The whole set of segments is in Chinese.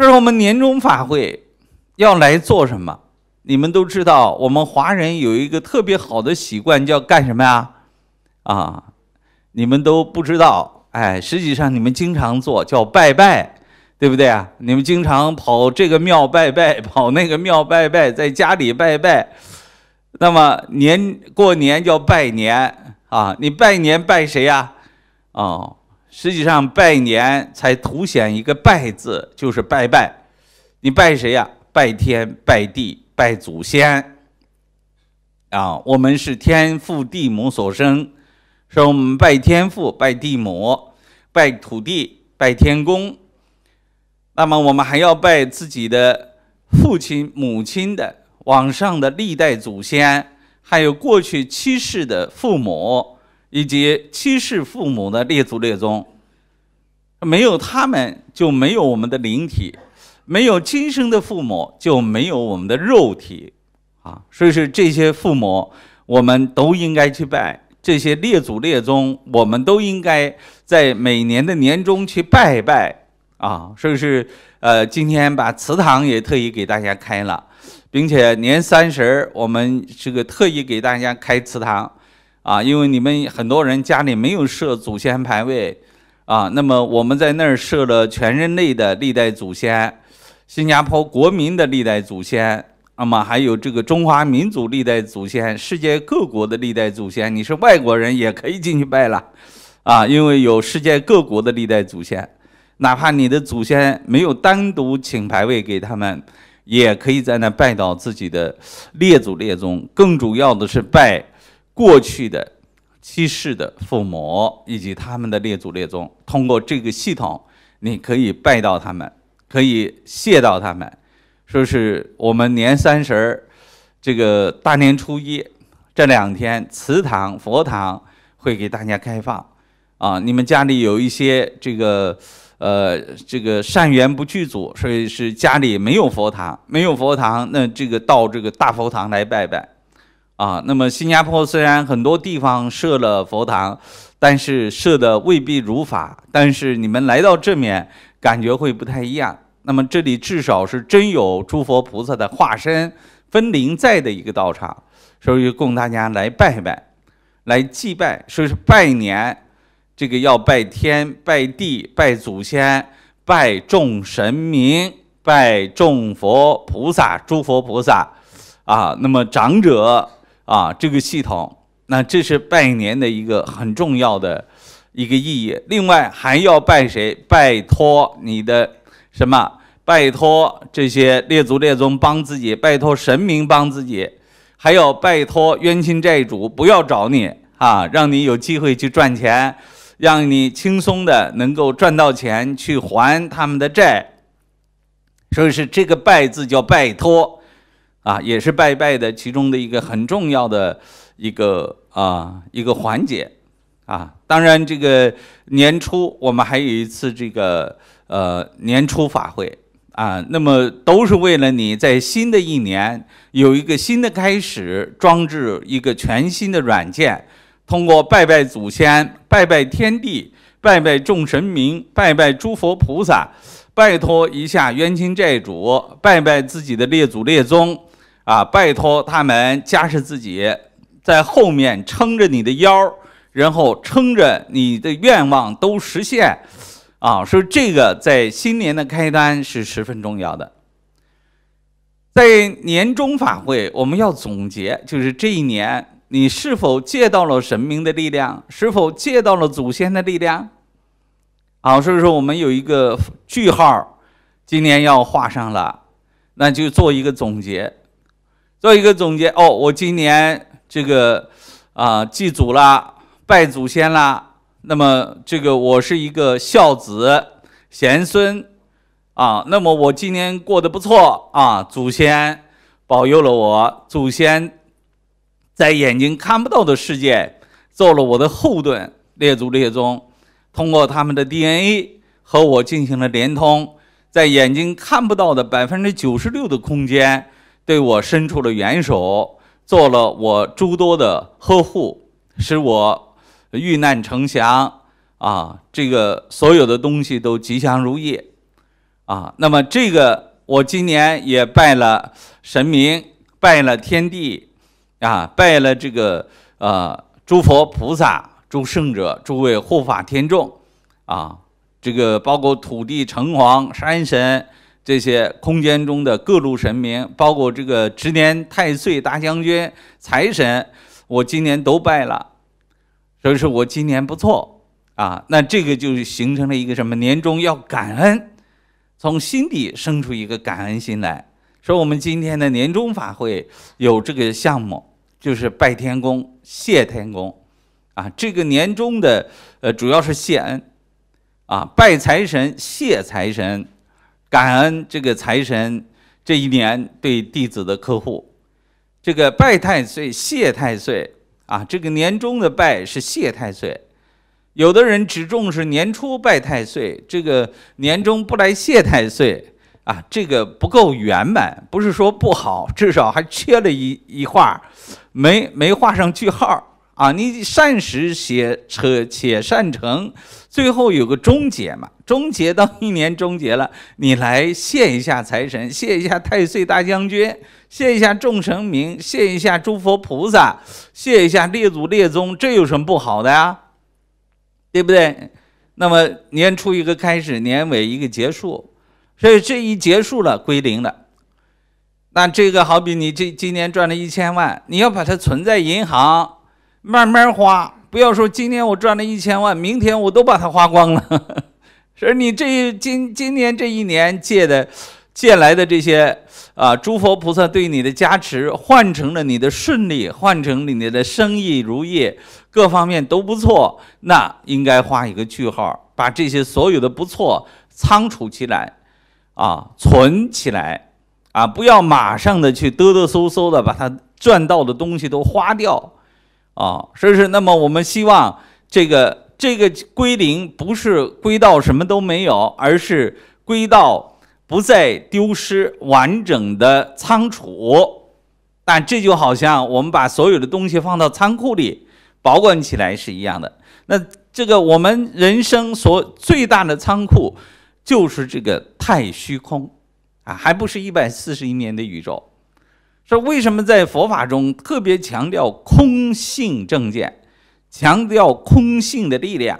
这是我们年终法会，要来做什么？你们都知道，我们华人有一个特别好的习惯，叫干什么呀？啊，你们都不知道，哎，实际上你们经常做，叫拜拜，对不对啊？你们经常跑这个庙拜拜，跑那个庙拜拜，在家里拜拜。那么年过年叫拜年啊，你拜年拜谁呀？哦。实际上，拜年才凸显一个“拜”字，就是拜拜。你拜谁呀？拜天、拜地、拜祖先。啊，我们是天父地母所生，说我们拜天父、拜地母、拜土地、拜天公。那么，我们还要拜自己的父亲、母亲的往上的历代祖先，还有过去七世的父母。以及七世父母的列祖列宗，没有他们就没有我们的灵体，没有亲生的父母就没有我们的肉体，啊，所以说这些父母我们都应该去拜，这些列祖列宗我们都应该在每年的年中去拜拜，啊，所以说呃今天把祠堂也特意给大家开了，并且年三十我们这个特意给大家开祠堂。啊，因为你们很多人家里没有设祖先牌位，啊，那么我们在那儿设了全人类的历代祖先，新加坡国民的历代祖先，那么还有这个中华民族历代祖先，世界各国的历代祖先，你是外国人也可以进去拜了，啊，因为有世界各国的历代祖先，哪怕你的祖先没有单独请牌位给他们，也可以在那拜倒自己的列祖列宗，更主要的是拜。过去的七世的父母以及他们的列祖列宗，通过这个系统，你可以拜到他们，可以谢到他们。说是我们年三十儿，这个大年初一这两天，祠堂、佛堂会给大家开放。啊，你们家里有一些这个，呃，这个善缘不具足，所以是家里没有佛堂，没有佛堂，那这个到这个大佛堂来拜拜。啊，那么新加坡虽然很多地方设了佛堂，但是设的未必如法。但是你们来到这面，感觉会不太一样。那么这里至少是真有诸佛菩萨的化身分灵在的一个道场，所以供大家来拜拜，来祭拜。所以拜年，这个要拜天、拜地、拜祖先、拜众神明、拜众佛菩萨、诸佛菩萨，啊，那么长者。啊，这个系统，那这是拜年的一个很重要的一个意义。另外还要拜谁？拜托你的什么？拜托这些列祖列宗帮自己，拜托神明帮自己，还要拜托冤亲债主不要找你啊，让你有机会去赚钱，让你轻松的能够赚到钱去还他们的债。所以是这个“拜”字叫拜托。啊，也是拜拜的其中的一个很重要的一个啊一个环节，啊，当然这个年初我们还有一次这个呃年初法会啊，那么都是为了你在新的一年有一个新的开始，装置一个全新的软件，通过拜拜祖先、拜拜天地、拜拜众神明、拜拜诸佛菩萨，拜托一下冤亲债主，拜拜自己的列祖列宗。啊！拜托他们加持自己，在后面撑着你的腰然后撑着你的愿望都实现。啊，所以这个在新年的开端是十分重要的。在年终法会，我们要总结，就是这一年你是否借到了神明的力量，是否借到了祖先的力量。好，所以说我们有一个句号，今年要画上了，那就做一个总结。做一个总结哦，我今年这个啊祭祖啦，拜祖先啦。那么这个我是一个孝子贤孙啊。那么我今年过得不错啊，祖先保佑了我。祖先在眼睛看不到的世界做了我的后盾，列祖列宗通过他们的 DNA 和我进行了联通，在眼睛看不到的百分之九十六的空间。对我伸出了援手，做了我诸多的呵护，使我遇难成祥啊！这个所有的东西都吉祥如意啊！那么这个我今年也拜了神明，拜了天地，啊，拜了这个呃诸佛菩萨、诸圣者、诸位护法天众啊！这个包括土地城隍、山神。这些空间中的各路神明，包括这个执年太岁大将军、财神，我今年都拜了，所以说我今年不错啊。那这个就形成了一个什么？年终要感恩，从心底生出一个感恩心来。所以，我们今天的年终法会有这个项目，就是拜天公、谢天公啊。这个年终的呃，主要是谢恩啊，拜财神、谢财神。感恩这个财神这一年对弟子的呵护，这个拜太岁谢太岁啊，这个年终的拜是谢太岁。有的人只重视年初拜太岁，这个年终不来谢太岁啊，这个不够圆满。不是说不好，至少还缺了一一画，没没画上句号。啊，你善始且且善成，最后有个终结嘛？终结到一年终结了，你来谢一下财神，谢一下太岁大将军，谢一下众神明，谢一下诸佛菩萨，谢一下列祖列宗，这有什么不好的呀？对不对？那么年初一个开始，年尾一个结束，所以这一结束了归零了。那这个好比你这今年赚了一千万，你要把它存在银行。慢慢花，不要说今天我赚了一千万，明天我都把它花光了。所以你这今今年这一年借的，借来的这些啊，诸佛菩萨对你的加持，换成了你的顺利，换成你的生意如意，各方面都不错，那应该画一个句号，把这些所有的不错仓储起来，啊，存起来，啊，不要马上的去嘚嘚嗖嗖的把它赚到的东西都花掉。啊，是不是？那么我们希望这个这个归零，不是归到什么都没有，而是归到不再丢失完整的仓储。但这就好像我们把所有的东西放到仓库里保管起来是一样的。那这个我们人生所最大的仓库，就是这个太虚空啊，还不是一百四十亿年的宇宙。说为什么在佛法中特别强调空性正见，强调空性的力量？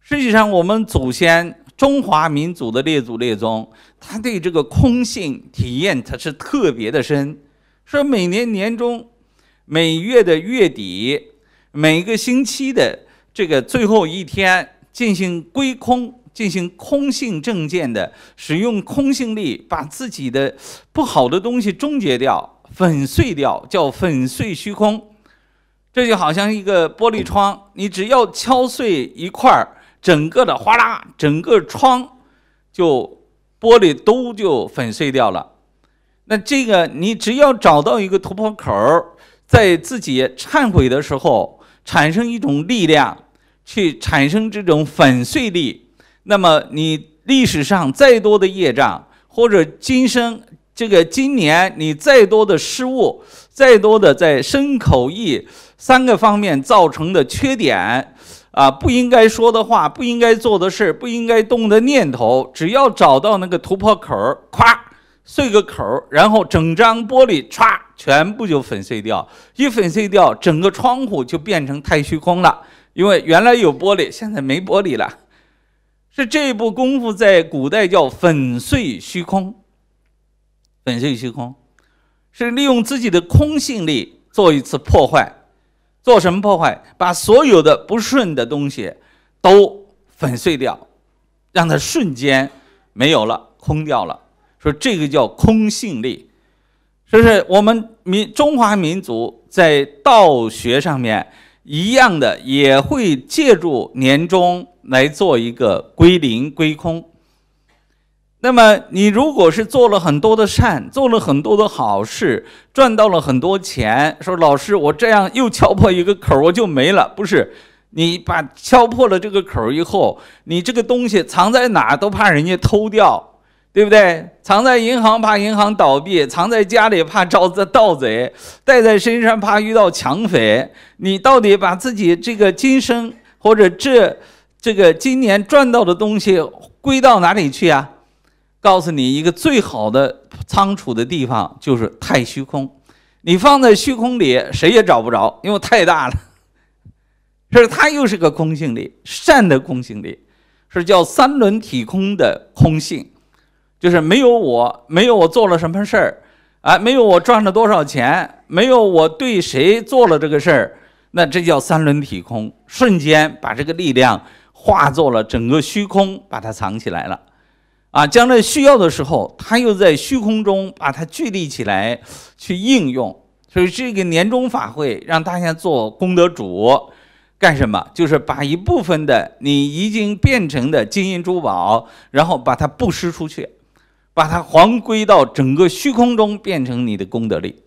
实际上，我们祖先中华民族的列祖列宗，他对这个空性体验，他是特别的深。说每年年中，每月的月底，每个星期的这个最后一天，进行归空，进行空性正见的使用空性力，把自己的不好的东西终结掉。粉碎掉叫粉碎虚空，这就好像一个玻璃窗，你只要敲碎一块儿，整个的哗啦，整个窗就玻璃都就粉碎掉了。那这个你只要找到一个突破口，在自己忏悔的时候产生一种力量，去产生这种粉碎力，那么你历史上再多的业障或者今生。这个今年你再多的失误，再多的在身口、意三个方面造成的缺点，啊，不应该说的话，不应该做的事儿，不应该动的念头，只要找到那个突破口儿，咵碎个口儿，然后整张玻璃歘全部就粉碎掉。一粉碎掉，整个窗户就变成太虚空了，因为原来有玻璃，现在没玻璃了。是这步功夫在古代叫粉碎虚空。粉碎虚空，是利用自己的空性力做一次破坏，做什么破坏？把所有的不顺的东西都粉碎掉，让它瞬间没有了，空掉了。说这个叫空性力，是不是？我们民中华民族在道学上面一样的，也会借助年终来做一个归零、归空。那么，你如果是做了很多的善，做了很多的好事，赚到了很多钱，说老师，我这样又敲破一个口，我就没了。不是，你把敲破了这个口以后，你这个东西藏在哪都怕人家偷掉，对不对？藏在银行怕银行倒闭，藏在家里怕招贼盗贼，带在身上怕遇到抢匪。你到底把自己这个今生或者这这个今年赚到的东西归到哪里去啊？告诉你一个最好的仓储的地方，就是太虚空。你放在虚空里，谁也找不着，因为太大了。是它又是个空性力，善的空性力，是叫三轮体空的空性，就是没有我，没有我做了什么事儿，啊，没有我赚了多少钱，没有我对谁做了这个事儿，那这叫三轮体空，瞬间把这个力量化作了整个虚空，把它藏起来了。啊，将来需要的时候，他又在虚空中把它聚立起来，去应用。所以这个年终法会，让大家做功德主，干什么？就是把一部分的你已经变成的金银珠宝，然后把它布施出去，把它还归到整个虚空中，变成你的功德力。